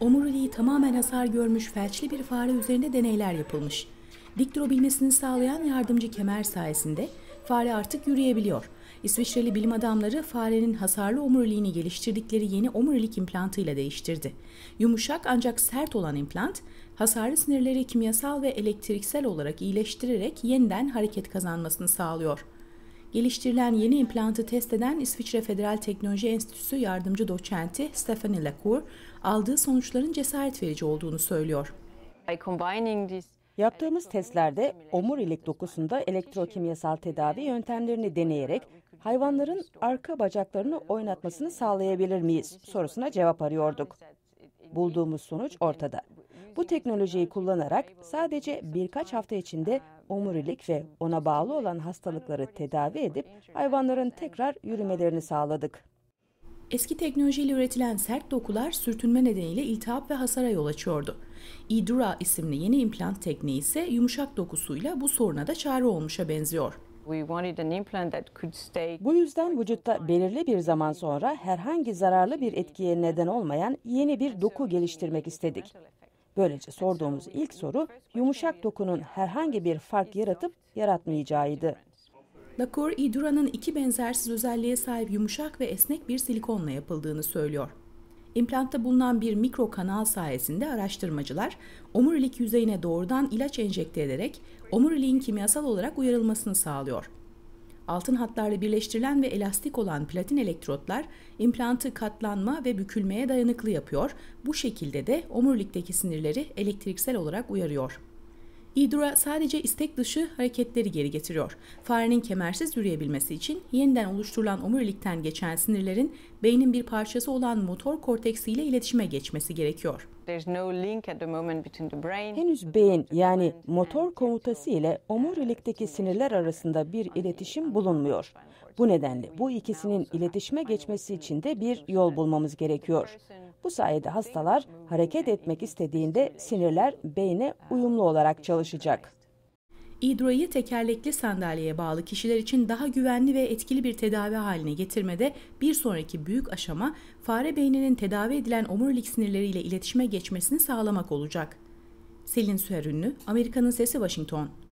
omuriliği tamamen hasar görmüş felçli bir fare üzerinde deneyler yapılmış. Dik durabilmesini sağlayan yardımcı kemer sayesinde fare artık yürüyebiliyor. İsviçreli bilim adamları farenin hasarlı omuriliğini geliştirdikleri yeni omurilik implantıyla değiştirdi. Yumuşak ancak sert olan implant, hasarlı sinirleri kimyasal ve elektriksel olarak iyileştirerek yeniden hareket kazanmasını sağlıyor.'' Geliştirilen yeni implantı test eden İsviçre Federal Teknoloji Enstitüsü yardımcı doçenti Stephanie Lacour, aldığı sonuçların cesaret verici olduğunu söylüyor. Yaptığımız testlerde omurilik dokusunda elektrokimyasal tedavi yöntemlerini deneyerek hayvanların arka bacaklarını oynatmasını sağlayabilir miyiz sorusuna cevap arıyorduk. Bulduğumuz sonuç ortada. Bu teknolojiyi kullanarak sadece birkaç hafta içinde omurilik ve ona bağlı olan hastalıkları tedavi edip hayvanların tekrar yürümelerini sağladık. Eski teknolojiyle üretilen sert dokular sürtünme nedeniyle iltihap ve hasara yol açıyordu. Idura isimli yeni implant tekniği ise yumuşak dokusuyla bu soruna da çare olmuşa benziyor. Bu yüzden vücutta belirli bir zaman sonra herhangi zararlı bir etkiye neden olmayan yeni bir doku geliştirmek istedik. Böylece sorduğumuz ilk soru yumuşak dokunun herhangi bir fark yaratıp yaratmayacağıydı. Lacour, Idura'nın iki benzersiz özelliğe sahip yumuşak ve esnek bir silikonla yapıldığını söylüyor. İmplantta bulunan bir mikro kanal sayesinde araştırmacılar omurilik yüzeyine doğrudan ilaç enjekte ederek omuriliğin kimyasal olarak uyarılmasını sağlıyor altın hatlarla birleştirilen ve elastik olan platin elektrotlar implantı katlanma ve bükülmeye dayanıklı yapıyor. Bu şekilde de omurlikteki sinirleri elektriksel olarak uyarıyor. İdura sadece istek dışı hareketleri geri getiriyor. Farenin kemersiz yürüyebilmesi için yeniden oluşturulan omurilikten geçen sinirlerin beynin bir parçası olan motor korteksiyle iletişime geçmesi gerekiyor. Henüz beyin yani motor komutası ile omurilikteki sinirler arasında bir iletişim bulunmuyor. Bu nedenle bu ikisinin iletişime geçmesi için de bir yol bulmamız gerekiyor. Bu sayede hastalar hareket etmek istediğinde sinirler beyne uyumlu olarak çalışacak. İdro'yu tekerlekli sandalyeye bağlı kişiler için daha güvenli ve etkili bir tedavi haline getirmede bir sonraki büyük aşama fare beyninin tedavi edilen omurilik sinirleriyle iletişime geçmesini sağlamak olacak. Selin ünlü, Amerika'nın Sesi Washington